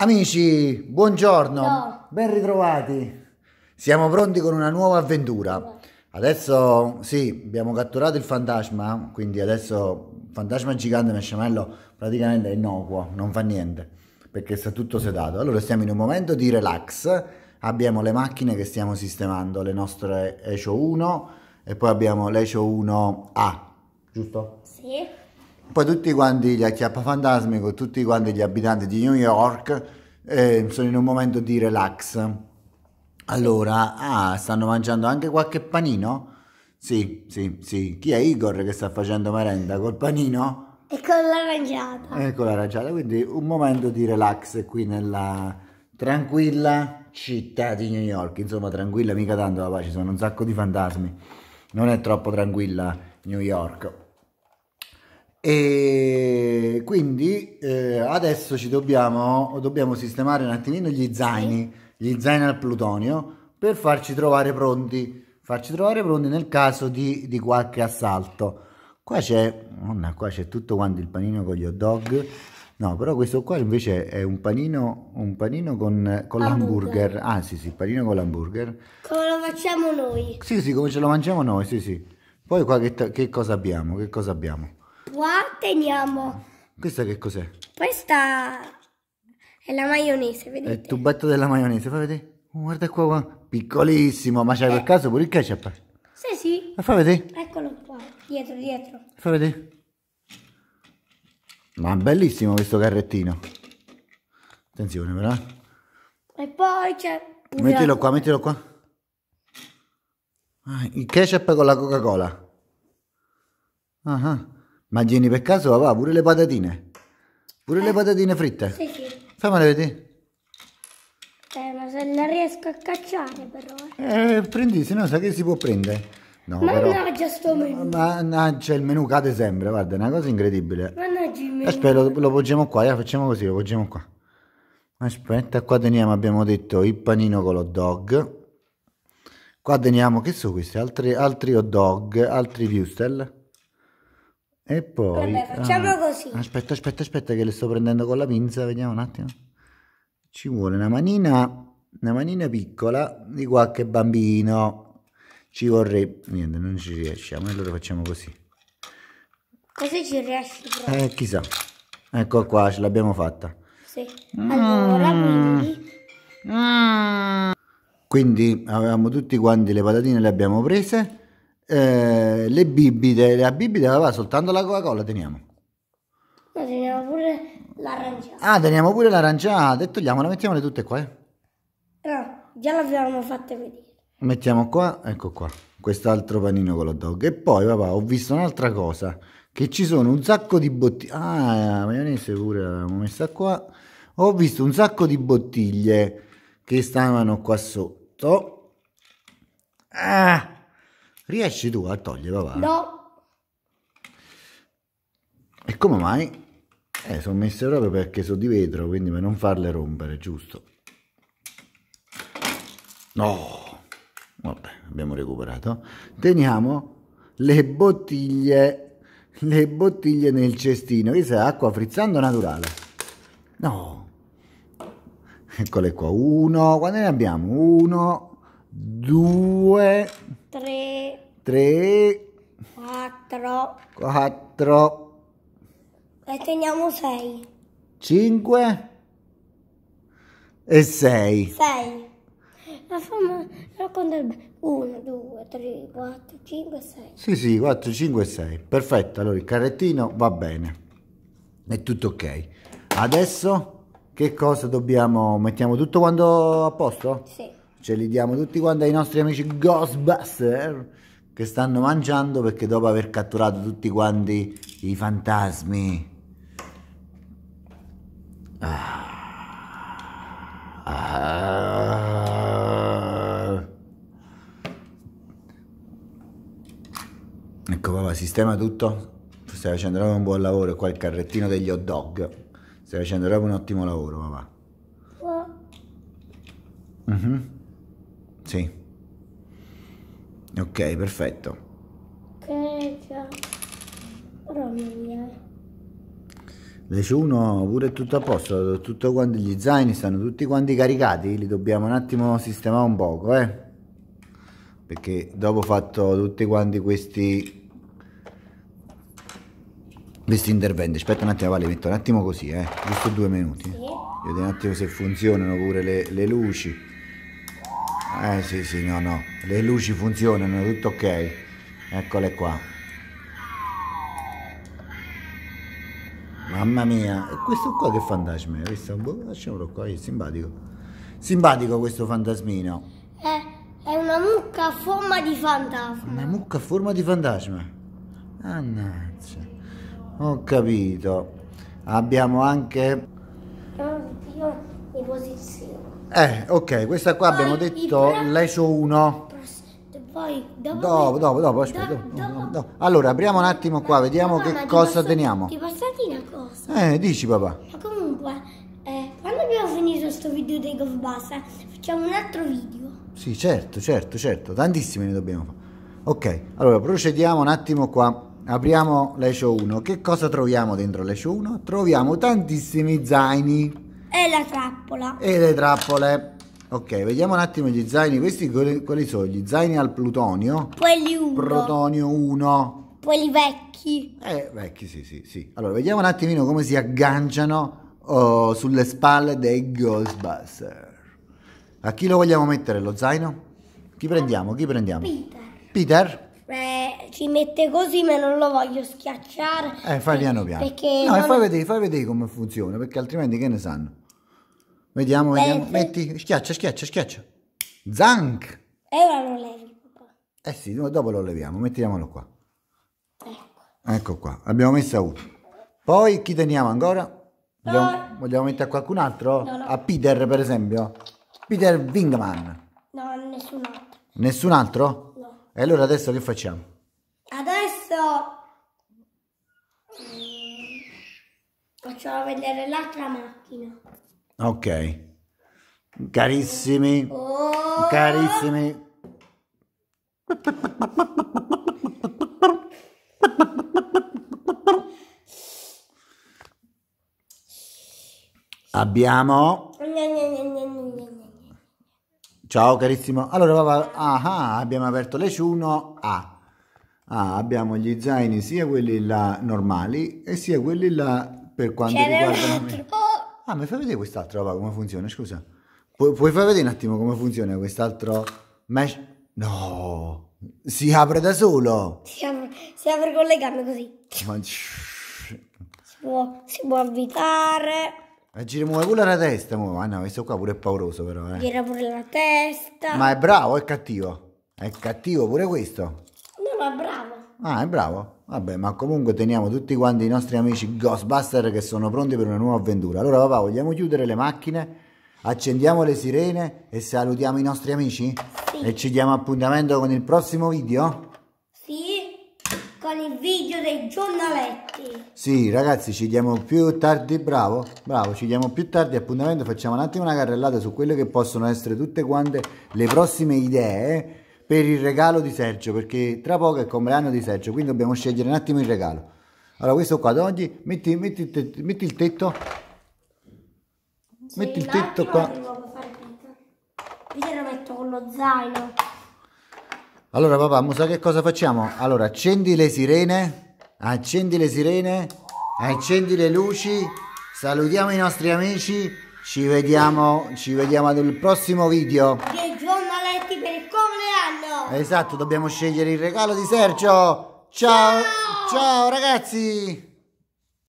Amici, buongiorno, no. ben ritrovati. Siamo pronti con una nuova avventura. Adesso sì, abbiamo catturato il fantasma, quindi adesso il fantasma gigante mesciamello praticamente è innocuo, non fa niente, perché sta tutto sedato. Allora siamo in un momento di relax, abbiamo le macchine che stiamo sistemando, le nostre Echo 1 e poi abbiamo l'Echo 1A, giusto? Sì. Poi tutti quanti gli acchiappafantasmi con tutti quanti gli abitanti di New York eh, sono in un momento di relax. Allora, ah, stanno mangiando anche qualche panino? Sì, sì, sì. Chi è Igor che sta facendo merenda col panino? E con l'aranciata. E eh, con l'aranciata, quindi un momento di relax qui nella tranquilla città di New York. Insomma, tranquilla mica tanto, papà, ci sono un sacco di fantasmi. Non è troppo tranquilla New York. E quindi eh, adesso ci dobbiamo, dobbiamo, sistemare un attimino gli zaini, gli zaini al plutonio, per farci trovare pronti, farci trovare pronti nel caso di, di qualche assalto. Qua c'è, oh, qua c'è tutto quanto il panino con gli hot dog, No, però questo qua invece è un panino, un panino con, con l'hamburger. Ah, sì, sì, panino con l'hamburger. Come lo facciamo noi? Sì, sì, come ce lo mangiamo noi, sì, sì. Poi qua che, che cosa abbiamo? Che cosa abbiamo? qua teniamo... Questa che cos'è? Questa è la maionese, vedete? il tubetto della maionese, fai vedere. Oh, guarda qua, qua, piccolissimo, ma c'è eh. per caso pure il ketchup? Sì, sì. Ma fai vedere. Eccolo qua, dietro, dietro. Fai vedere. Ma bellissimo questo carrettino. Attenzione però. Eh. E poi c'è... Mettilo qua, mettilo qua. Ah, il ketchup con la Coca-Cola. Ah, ah. Ma Gini per caso aveva pure le patatine? Pure eh. le patatine fritte? Sì, sì. Fammele vedere. Eh, ma se le riesco a cacciare però. Eh, eh prendi, se no sa che si può prendere. No, Mannaggia però, sto menù. Mannaggia il menù cade sempre, guarda, è una cosa incredibile. Mannaggia il eh, menù. Aspetta, lo, lo poggiamo qua, eh, facciamo così, lo poggiamo qua. Aspetta, qua teniamo, abbiamo detto, il panino con l'hot dog. Qua teniamo, che sono questi? Altri, altri hot dog, altri viustel. E poi... Vabbè, facciamo ah, così. Aspetta, aspetta, aspetta che le sto prendendo con la pinza, vediamo un attimo. Ci vuole una manina, una manina piccola di qualche bambino. Ci vorrebbe... Niente, non ci riesciamo, allora facciamo così. Così ci riesci proprio. Eh, chissà. Ecco qua, ce l'abbiamo fatta. Sì. Allora, mm. quindi... Mm. Quindi avevamo tutti quanti le patatine, le abbiamo prese eh, le bibite, la bibita va soltanto la Coca-Cola teniamo. No, teniamo pure l'aranciata. Ah, teniamo pure l'aranciata e togliamo, mettiamole tutte qua. Eh? No, già l'avevamo fatta vedere. Mettiamo qua, ecco qua, quest'altro panino con la dog. E poi, papà, ho visto un'altra cosa, che ci sono un sacco di bottiglie... Ah, la maionese pure l'avevamo messa qua. Ho visto un sacco di bottiglie che stavano qua sotto. Ah! Riesci tu a togliere va? No. E come mai? Eh, sono messe proprio perché sono di vetro, quindi per non farle rompere, giusto? No. Vabbè, abbiamo recuperato. Teniamo le bottiglie, le bottiglie nel cestino. Questa è acqua frizzando naturale. No. Eccole qua. Uno. Quante ne abbiamo? Uno, due... 3 3 4 4 E teniamo 6 5 E 6 6 La forma la 1, 2, 3, 4, 5, 6. Sì, sì, 4, 5, 6. Perfetto, allora il carrettino va bene. È tutto ok. Adesso che cosa dobbiamo? Mettiamo tutto quanto a posto? Sì ce li diamo tutti quanti ai nostri amici Ghostbuster che stanno mangiando perché dopo aver catturato tutti quanti i fantasmi. Ah. Ah. Ecco papà, sistema tutto. stai facendo proprio un buon lavoro qua il carrettino degli hot dog. Stai facendo proprio un ottimo lavoro papà. Uh mhm. -huh. Sì. Ok, perfetto. Che già. Ora Lecce 1 pure tutto a posto, tutto quanti gli zaini stanno tutti quanti caricati, li dobbiamo un attimo sistemare un poco, eh? Perché dopo fatto tutti quanti questi questi interventi, aspetta un attimo, vale, metto un attimo così, eh? Giusto due minuti. Sì. Vediamo un attimo se funzionano pure le, le luci eh sì sì no no le luci funzionano tutto ok eccole qua mamma mia e questo qua che fantasma è visto boh, lasciamolo qua è simpatico simpatico questo fantasmino è una mucca a forma di fantasma una mucca a forma di fantasma mannaggia ho capito abbiamo anche oh, di posizione. Eh, ok, questa qua poi abbiamo detto l'ESO 1. Poi dopo, dopo, dopo, dopo, aspetta, dopo, dopo. dopo. Allora, apriamo un attimo qua, vediamo mamma, che cosa posso, teniamo. Ti posso una cosa? Eh, dici papà. Ma comunque, eh, quando abbiamo finito questo video dei Ghostbusters, facciamo un altro video. Sì, certo, certo, certo, tantissimi ne dobbiamo fare. Ok, allora procediamo un attimo qua apriamo l'eso 1 che cosa troviamo dentro l'eso 1 troviamo tantissimi zaini e la trappola. E le trappole. Ok, vediamo un attimo gli zaini. Questi quali sono? Gli zaini al plutonio? Quelli 1. Protonio 1. Quelli vecchi. Eh, vecchi, sì, sì, sì. Allora, vediamo un attimino come si agganciano oh, sulle spalle dei Ghostbuster. A chi lo vogliamo mettere lo zaino? Chi prendiamo? Chi prendiamo? Peter. Peter? Eh, ci mette così ma non lo voglio schiacciare. Eh, fai piano piano. Perché no, non... fai, vedere, fai vedere come funziona, perché altrimenti che ne sanno? Vediamo, vediamo. Metti, schiaccia, schiaccia, schiaccia. Zank! E ora lo levi. Eh sì, dopo lo leviamo, mettiamolo qua. Ecco, ecco qua, l'abbiamo messa uno. Poi chi teniamo ancora? Vogliamo, no. vogliamo mettere a qualcun altro? No, no. A Peter per esempio? Peter Wingman? No, nessun altro. Nessun altro? No. E allora adesso che facciamo? Adesso... Mm, facciamo vedere l'altra macchina. Ok. Carissimi. Oh. Carissimi. Abbiamo. Ciao carissimo. Allora, papà, aha, abbiamo aperto le ciuno. Ah. ah, abbiamo gli zaini sia quelli là normali e sia quelli là per quanto C'è riguarda Ah, mi fai vedere quest'altro, va, come funziona, scusa. Pu- puoi far vedere un attimo come funziona quest'altro mesh? No, si apre da solo. Si apre, si apre con le gambe così. Ma... Si, può, si può avvitare. E eh, gira pure la testa, muove. Ah no, questo qua pure è pauroso però, eh. Gira pure la testa. Ma è bravo, è cattivo. È cattivo pure questo. No, ma è bravo. Ah, è bravo. Vabbè, ma comunque teniamo tutti quanti i nostri amici Ghostbuster che sono pronti per una nuova avventura. Allora, papà, vogliamo chiudere le macchine? Accendiamo le sirene e salutiamo i nostri amici? Sì. E ci diamo appuntamento con il prossimo video? Sì, con il video dei giornaletti. Sì, ragazzi, ci diamo più tardi, bravo, bravo, ci diamo più tardi appuntamento, facciamo un attimo una carrellata su quelle che possono essere tutte quante le prossime idee eh? per il regalo di Sergio, perché tra poco è il compleanno di Sergio, quindi dobbiamo scegliere un attimo il regalo. Allora, questo qua, Doggi, metti, metti, metti, il tetto. Sì, metti il tetto qua. Io lo metto con lo zaino. Allora, papà, mo sa che cosa facciamo? Allora, accendi le sirene, accendi le sirene, accendi le luci, salutiamo i nostri amici, ci vediamo, ci vediamo al prossimo video. Esatto, dobbiamo scegliere il regalo di Sergio. Ciao, ciao, ciao ragazzi.